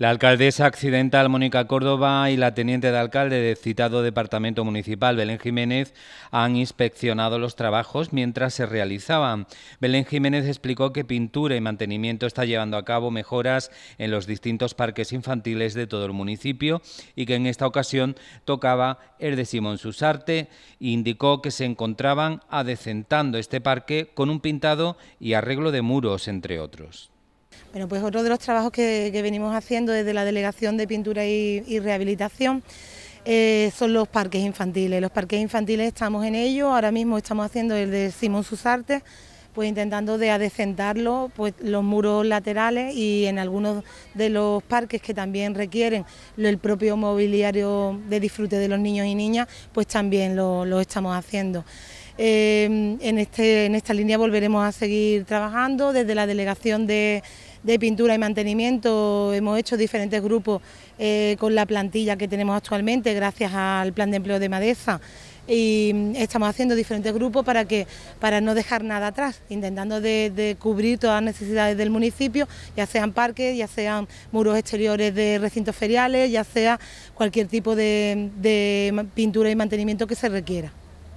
La alcaldesa accidental Mónica Córdoba y la teniente de alcalde del citado departamento municipal Belén Jiménez han inspeccionado los trabajos mientras se realizaban. Belén Jiménez explicó que pintura y mantenimiento está llevando a cabo mejoras en los distintos parques infantiles de todo el municipio y que en esta ocasión tocaba el de Simón Susarte. Indicó que se encontraban adecentando este parque con un pintado y arreglo de muros, entre otros. Bueno, pues otro de los trabajos que, venimos haciendo desde la Delegación de Pintura y, Rehabilitación eh, son los parques infantiles. Los parques infantiles estamos en ellos... ahora mismo estamos haciendo el de Simón Susarte, pues intentando de adecentarlo, pues los muros laterales y en algunos de los parques que también requieren el propio mobiliario de disfrute de los niños y niñas, pues también lo, lo estamos haciendo. Em, este, en, esta línea volveremos a seguir trabajando. Desde la Delegación de, Pintura y Mantenimiento hemos hecho diferentes grupos eh, con la plantilla que tenemos actualmente, gracias al Plan de Empleo de Madeza y mm, estamos haciendo diferentes grupos para que para no dejar nada atrás, intentando de, cubrir todas las necesidades del municipio, ya sean parques, ya sean muros exteriores de recintos feriales, ya sea cualquier tipo de pintura y mantenimiento que se requiera.